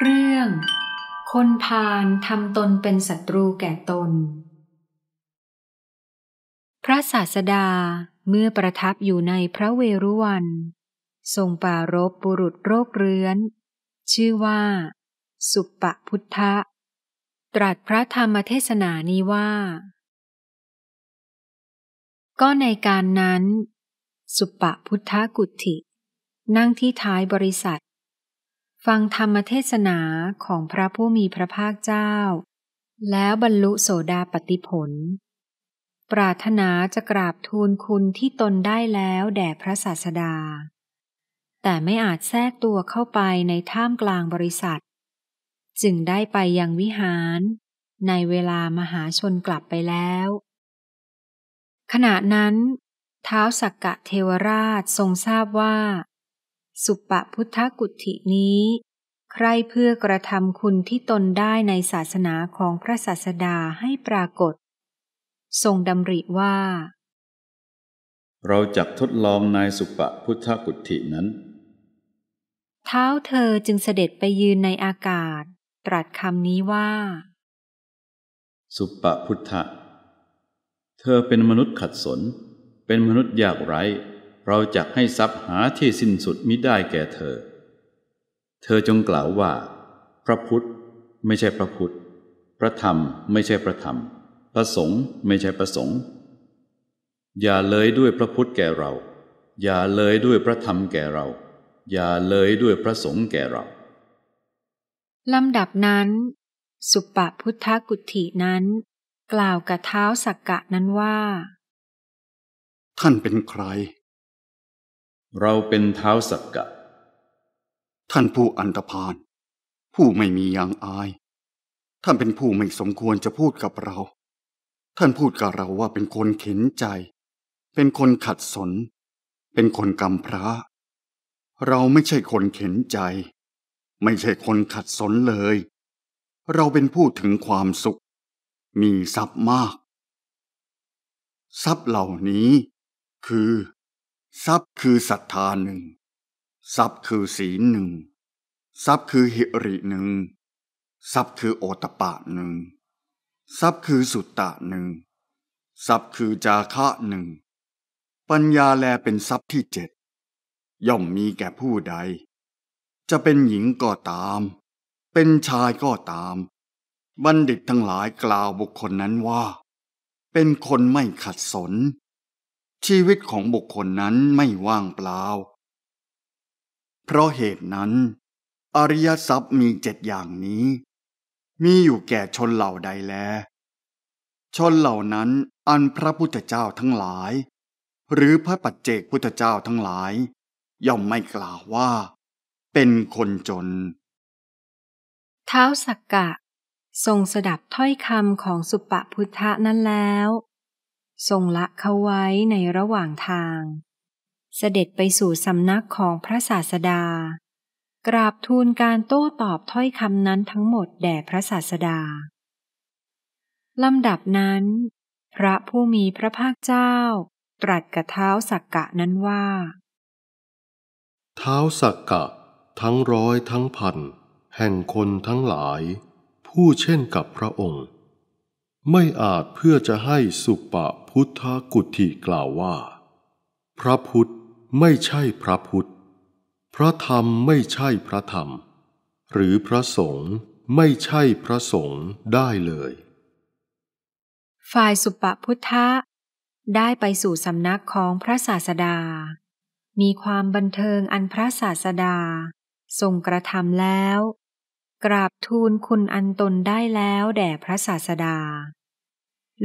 เรื่อง คนพาลทำตนเป็นศัตรูแก่ตน พระศาสดาเมื่อประทับอยู่ในพระเวรุวันทรงปารบบุรุษโรคเรื้อน ชื่อว่า สุปปพุทธะ ตรัสพระธรรมเทศนานี้ว่า ก็ในการนั้น สุปปพุทธกุตินั่งที่ท้ายบริษัทฟังธรรมเทศนาของพระผู้มีพระภาคเจ้า แล้วบรรลุโสดาปติผล ปรารถนาจะกราบทูลคุณที่ตนได้แล้วแด่พระศาสดา แต่ไม่อาจแทรกตัวเข้าไปในท่ามกลางบริษัท จึงได้ไปยังวิหารในเวลามหาชนกลับไปแล้ว ขณะนั้นเท้าสักกะเทวราชทรงทราบว่าสุปะพุทธกุตินี้ ใครเพื่อกระทำคุณที่ตนได้ในศาสนาของพระศาสดาให้ปรากฏ ทรงดำริว่า เราจักทดลองนายสุปะพุทธกุตินั้น เท้าเธอจึงเสด็จไปยืนในอากาศ ตรัสคำนี้ว่า สุปะพุทธ เธอเป็นมนุษย์ขัดสนเป็นมนุษย์ยากไร้เราจะให้ทรัพย์หาที่สิ้นสุดมิได้แก่เธอ เธอจงกล่าวว่าพระพุทธไม่ใช่พระพุทธ พระธรรมไม่ใช่พระธรรม พระสงฆ์ไม่ใช่พระสงฆ์ อย่าเลยด้วยพระพุทธแก่เรา อย่าเลยด้วยพระธรรมแก่เรา อย่าเลยด้วยพระสงฆ์แก่เรา ลำดับนั้นสุปะพุทธกุฏินั้น กล่าวกับเท้าสักกะนั้นว่า ท่านเป็นใครเราเป็นเท้าสักกะ ท่านผู้อันตพานผู้ไม่มียางอาย ท่านเป็นผู้ไม่สมควรจะพูดกับเรา ท่านพูดกับเราว่าเป็นคนเข็นใจ เป็นคนขัดสน เป็นคนกำพระ เราไม่ใช่คนเข็นใจ ไม่ใช่คนขัดสนเลย เราเป็นผู้ถึงความสุข มีทรัพย์มาก ทรัพย์เหล่านี้คือทรัพย์คือศรัทธาหนึ่ง ทรัพย์คือศีลหนึ่งทรัพย์คือหิริหนึ่งทรัพย์คือโอตปะหนึ่ง ทรัพย์คือสุตตะหนึ่ง ทรัพย์คือจาคะหนึ่ง ปัญญาแลเป็นทรัพย์ที่เจ็ด ย่อมมีแก่ผู้ใด จะเป็นหญิงก็ตาม เป็นชายก็ตาม บัณฑิตทั้งหลายกล่าวบุคคลนั้นว่า เป็นคนไม่ขัดสนชีวิตของบุคคลนั้นไม่ว่างเปล่า เพราะเหตุนั้น อริยทรัพย์มีเจ็ดอย่างนี้ มีอยู่แก่ชนเหล่าใดแลชนเหล่านั้นอันพระพุทธเจ้าทั้งหลาย หรือพระปัจเจกพุทธเจ้าทั้งหลาย ย่อมไม่กล่าวว่าเป็นคนจนเท้าสักกะทรงสดับถ้อยคำของสุปพุทธะนั้นแล้วทรงละเขาไว้ในระหว่างทาง เสด็จไปสู่สำนักของพระศาสดา กราบทูลการโต้ตอบถ้อยคำนั้นทั้งหมดแด่พระศาสดาลำดับนั้น พระผู้มีพระภาคเจ้าตรัสกับเท้าสักกะนั้นว่า เท้าสักกะทั้งร้อยทั้งพันแห่งคนทั้งหลาย ผู้เช่นกับพระองค์ไม่อาจเพื่อจะให้สุปะพุทธกุฏิกล่าวว่า พระพุทธไม่ใช่พระพุทธ พระธรรมไม่ใช่พระธรรม หรือพระสงฆ์ไม่ใช่พระสงฆ์ได้เลย ฝ่ายสุปะพุทธะได้ไปสู่สำนักของพระศาสดา มีความบันเทิงอันพระศาสดาทรงกระทำแล้วกราบทูลคุณอันตนได้แล้วแด่พระศาสดา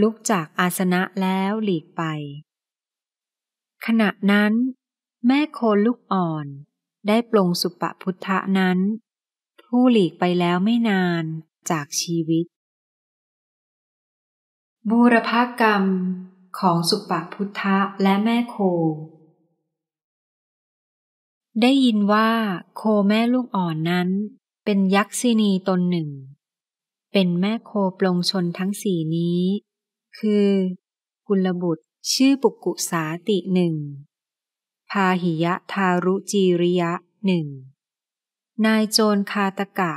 ลุกจากอาสนะแล้วหลีกไป ขณะนั้น แม่โคลูกอ่อนได้ปลงสุปพุทธะนั้น ผู้หลีกไปแล้วไม่นานจากชีวิต บูรพกรรมของสุปพุทธะและแม่โค ได้ยินว่าโคแม่ลูกอ่อนนั้นเป็นยักษินีตนหนึ่ง เป็นแม่โคปลงชนทั้งสี่นี้ คือ กุลบุตร ชื่อปุกุสาติหนึ่ง พาหิยะทารุจีริยะหนึ่ง นายโจรคาตกะ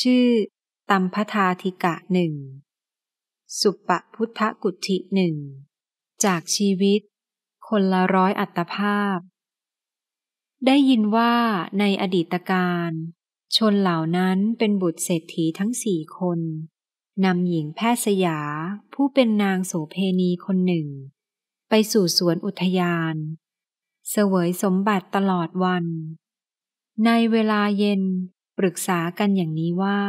ชื่อตัมพทาธิกะหนึ่ง สุปพุทธกุติหนึ่ง จากชีวิตคนละร้อยอัตภาพ ได้ยินว่าในอดีตการชนเหล่านั้นเป็นบุตรเศรษฐีทั้งสี่คนนำหญิงแพทย์สยา ผู้เป็นนางโสเพณีคนหนึ่ง ไปสู่สวนอุทยานเสวยสมบัติตลอดวัน ในเวลาเย็นปรึกษากันอย่างนี้ว่า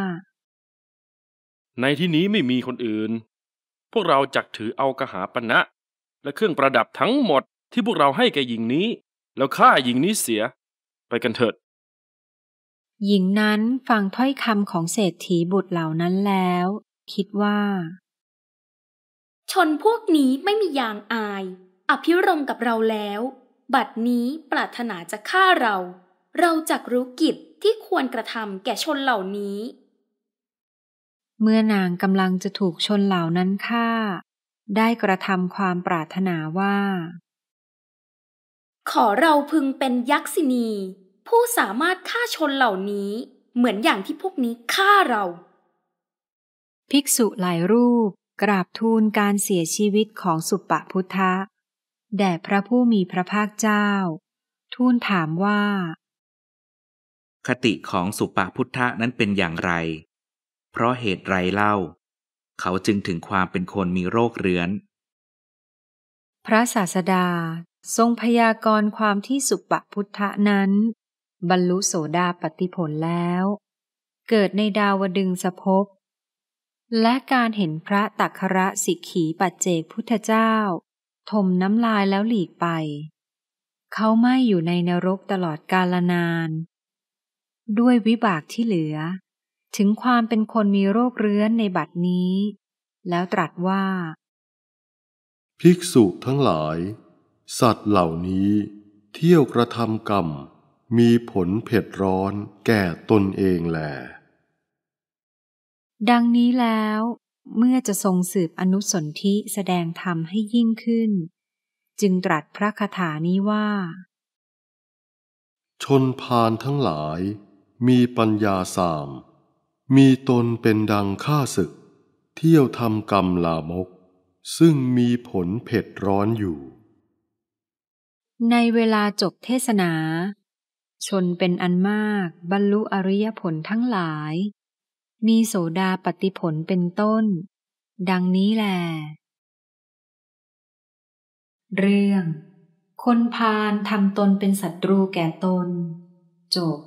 ในที่นี้ไม่มีคนอื่น พวกเราจักถือเอากระหาปณะนะ และเครื่องประดับทั้งหมดที่พวกเราให้แก่หญิงนี้ แล้วฆ่าหญิงนี้เสียไปกันเถิดหญิงนั้นฟังถ้อยคำของเศรษฐีบุตรเหล่านั้นแล้ว คิดว่า ชนพวกนี้ไม่มียางอาย อภิรมกับเราแล้ว บัดนี้ปรารถนาจะฆ่าเรา เราจักรู้กิจที่ควรกระทำแก่ชนเหล่านี้ เมื่อนางกำลังจะถูกชนเหล่านั้นฆ่า ได้กระทำความปรารถนาว่า ขอเราพึงเป็นยักษินีผู้สามารถฆ่าชนเหล่านี้เหมือนอย่างที่พวกนี้ฆ่าเรา ภิกษุหลายรูปกราบทูลการเสียชีวิตของสุปปพุทธะแด่พระผู้มีพระภาคเจ้า ทูลถามว่า คติของสุปพุทธะนั้นเป็นอย่างไร เพราะเหตุไรเล่า เขาจึงถึงความเป็นคนมีโรคเรื้อนพระศาสดา ทรงพยากรณ์ความที่สุปพุทธะนั้นบรรลุโสดาปติผลแล้ว เกิดในดาวดึงสภพ และการเห็นพระตักขระสิกขีปัจเจกพุทธเจ้าถมน้ำลายแล้วหลีกไป เขาไม่อยู่ในนรกตลอดกาลนาน ด้วยวิบากที่เหลือ ถึงความเป็นคนมีโรคเรื้อนในบัดนี้ แล้วตรัสว่า ภิกษุทั้งหลาย สัตว์เหล่านี้เที่ยวกระทำกรรมมีผลเผ็ดร้อนแก่ตนเองแลดังนี้แล้ว เมื่อจะทรงสืบอนุสนธิแสดงธรรมให้ยิ่งขึ้น จึงตรัสพระคาถานี้ว่า ชนพานทั้งหลาย มีปัญญาสาม มีตนเป็นดังข้าศึก เที่ยวทำกรรมลามก ซึ่งมีผลเผ็ดร้อนอยู่ ในเวลาจบเทศนาชนเป็นอันมากบรรลุอริยผลทั้งหลาย มีโสดาปฏิผลเป็นต้น ดังนี้แหลเรื่อง คนพาลทำตนเป็นศัตรูแก่ตนจบ